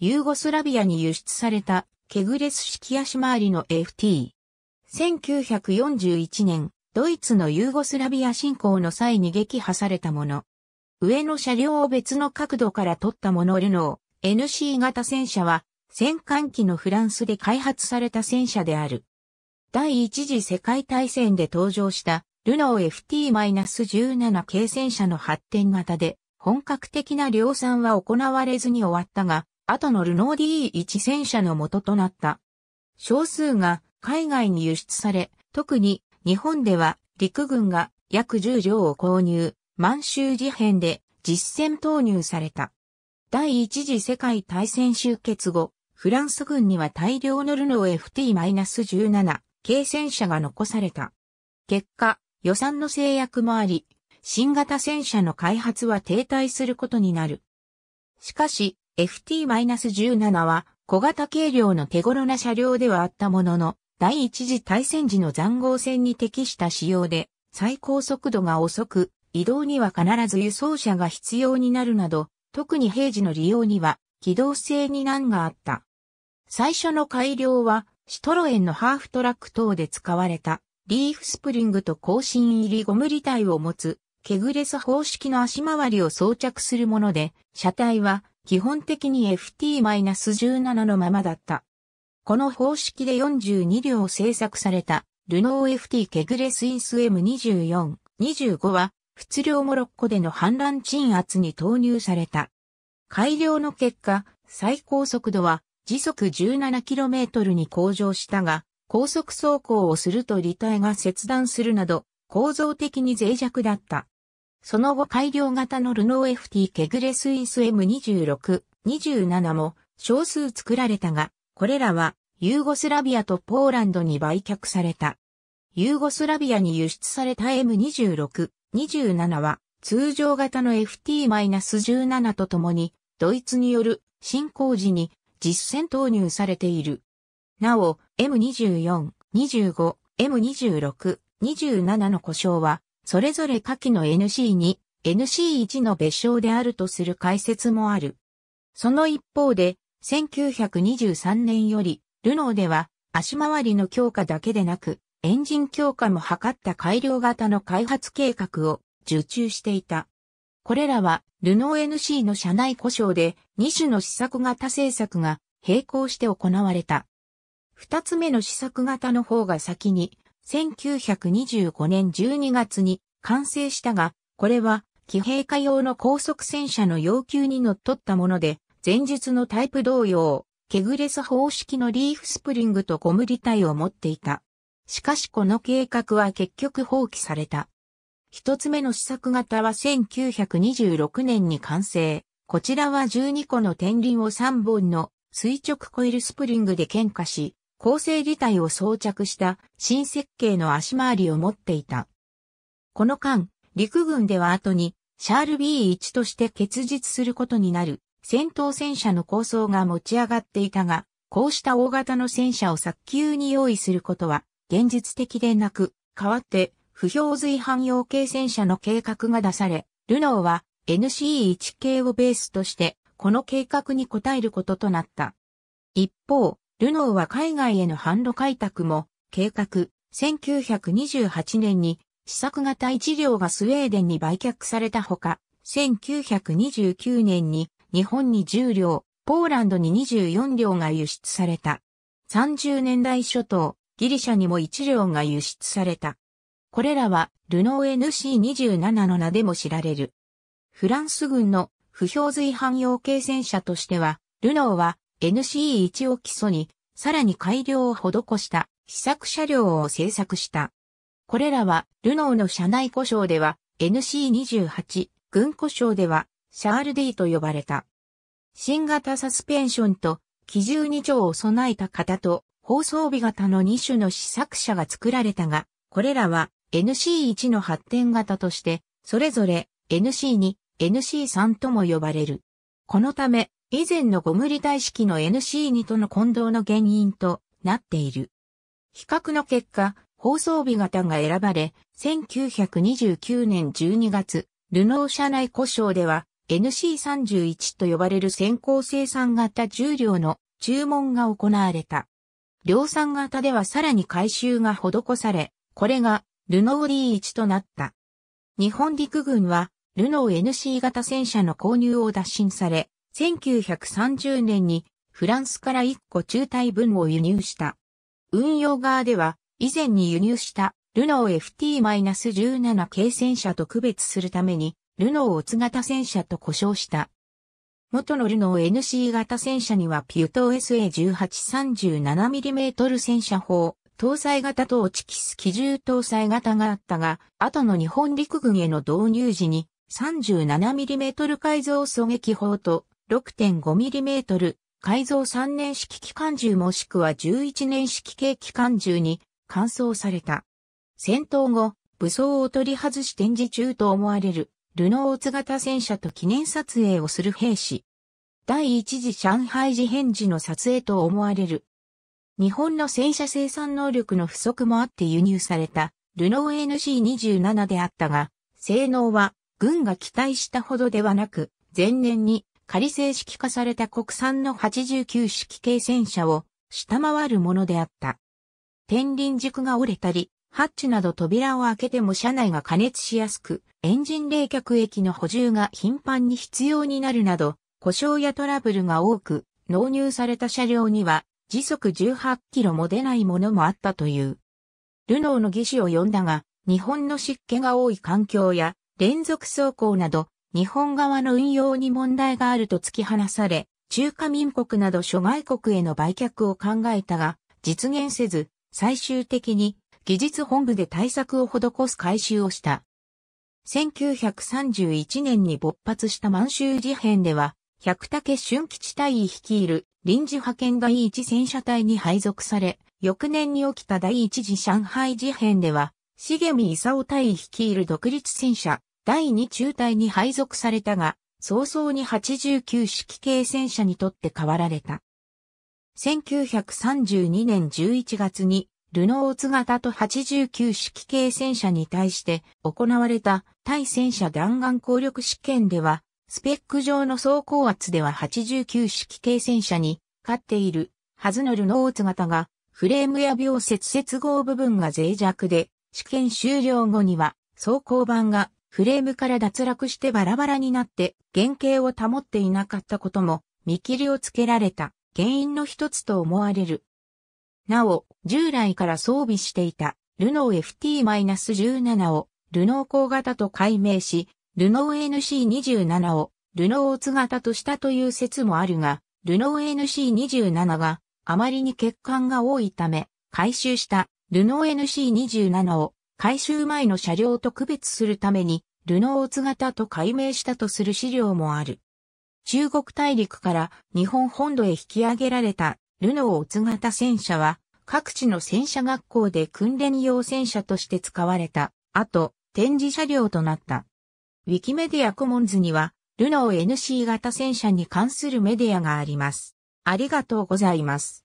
ユーゴスラビアに輸出されたケグレス式足回りの FT。1941年、ドイツのユーゴスラビア侵攻の際に撃破されたもの。上の車両を別の角度から撮ったものルノー NC 型戦車は戦艦機のフランスで開発された戦車である。第一次世界大戦で登場したルノー FT-17 系戦車の発展型で本格的な量産は行われずに終わったが後のルノー DE1 戦車の元となった。少数が海外に輸出され、特に日本では陸軍が約10両を購入、満州事変で実戦投入された。第一次世界大戦終結後、フランス軍には大量のルノー FT-17 軽戦車が残された。結果、予算の制約もあり、新型戦車の開発は停滞することになる。しかし、FT-17 は小型軽量の手頃な車両ではあったものの、第一次大戦時の残壕戦に適した仕様で、最高速度が遅く、移動には必ず輸送車が必要になるなど、特に平時の利用には、機動性に難があった。最初の改良は、シトロエンのハーフトラック等で使われた、リーフスプリングと後進入りゴム履体を持つ、ケグレス方式の足回りを装着するもので、車体は基本的に FT-17 のままだった。この方式で42両製作された、ルノー FT ケグレスインス M24、25は、仏領モロッコでの反乱鎮圧に投入された。改良の結果、最高速度は時速 17km に向上したが、高速走行をすると履体が切断するなど、構造的に脆弱だった。その後改良型のルノー FT ケグレスイス M26、27も少数作られたが、これらはユーゴスラビアとポーランドに売却された。ユーゴスラビアに輸出された M26、27は通常型の FT-17 とともにドイツによる進行時に実戦投入されている。なお、M24、25、M26、27の故障はそれぞれ下記の NC2、NC1 の別称であるとする解説もある。その一方で、1923年より、ルノーでは、足回りの強化だけでなく、エンジン強化も図った改良型の開発計画を受注していた。これらは、ルノー NC の社内故障で、2種の試作型製作が並行して行われた。2つ目の試作型の方が先に、1925年12月に完成したが、これは騎兵化用の高速戦車の要求に則っったもので、前述のタイプ同様、ケグレス方式のリーフスプリングとゴムタ体を持っていた。しかしこの計画は結局放棄された。一つ目の試作型は1926年に完成。こちらは12個の天輪を3本の垂直コイルスプリングで喧嘩し、構成自体を装着した新設計の足回りを持っていた。この間、陸軍では後に、シャール B1 として結実することになる戦闘戦車の構想が持ち上がっていたが、こうした大型の戦車を早急に用意することは現実的でなく、代わって不評随汎用系戦車の計画が出され、ルノーは NCE1 系をベースとしてこの計画に応えることとなった。一方、ルノーは海外への販路開拓も計画、1928年に試作型一両がスウェーデンに売却されたほか、1929年に日本に10両、ポーランドに24両が輸出された。30年代初頭、ギリシャにも1両が輸出された。これらはルノー NC27 の名でも知られる。フランス軍の不氷随汎用軽戦車としては、ルノーは NC1 を基礎に、さらに改良を施した試作車両を製作した。これらは、ルノーの車内故障では NC28、軍故障ではシャール D と呼ばれた。新型サスペンションと機銃2丁を備えた型と放送日型の2種の試作車が作られたが、これらは NC1 の発展型として、それぞれ NC2、NC3 とも呼ばれる。このため、以前のゴムリ体式の NC2 との混同の原因となっている。比較の結果、放送日型が選ばれ、1929年12月、ルノー社内故障では NC31 と呼ばれる先行生産型重量の注文が行われた。量産型ではさらに回収が施され、これがルノー D1 となった。日本陸軍はルノー NC 型戦車の購入を打診され、1930年にフランスから1個中体分を輸入した。運用側では以前に輸入したルノー FT-17 系戦車と区別するためにルノーオツ型戦車と呼称した。元のルノー NC 型戦車にはピュート SA1837mm 戦車砲、搭載型とオチキス機銃搭載型があったが、後の日本陸軍への導入時に 37mm 改造狙撃砲と 6.5mm、改造3年式機関銃もしくは11年式系機関銃に換装された。戦闘後、武装を取り外し展示中と思われる、ルノーツ型戦車と記念撮影をする兵士。第一次上海事変時の撮影と思われる。日本の戦車生産能力の不足もあって輸入された、ルノー NC27 であったが、性能は軍が期待したほどではなく、前年に仮正式化された国産の89式系戦車を下回るものであった。天輪軸が折れたり、ハッチなど扉を開けても車内が加熱しやすく、エンジン冷却液の補充が頻繁に必要になるなど、故障やトラブルが多く、納入された車両には時速18キロも出ないものもあったという。ルノーの技師を呼んだが、日本の湿気が多い環境や連続走行など日本側の運用に問題があると突き放され、中華民国など諸外国への売却を考えたが、実現せず、最終的に技術本部で対策を施す改修をした。1931年に勃発した満州事変では、百武春吉隊率いる臨時派遣第一戦車隊に配属され、翌年に起きた第一次上海事変では、茂見勲隊率いる独立戦車第2中隊に配属されたが、早々に89式系戦車にとって変わられた。1932年11月に、ルノーツ型と89式系戦車に対して行われた対戦車弾丸攻力試験では、スペック上の走行圧では89式系戦車に勝っているはずのルノーツ型が、フレームや秒接接合部分が脆弱で、試験終了後には、走行板がフレームから脱落してバラバラになって原型を保っていなかったことも見切りをつけられた原因の一つと思われる。なお、従来から装備していたルノー FT-17 をルノー工型と改名し、ルノー NC27 をルノーオツ型としたという説もあるが、ルノー NC27 があまりに欠陥が多いため、回収したルノー NC27 を改修前の車両と区別するために、ルノーツ型と改名したとする資料もある。中国大陸から日本本土へ引き上げられたルノーツ型戦車は、各地の戦車学校で訓練用戦車として使われた、後、展示車両となった。ウィキメディアコモンズには、ルノー NC 型戦車に関するメディアがあります。ありがとうございます。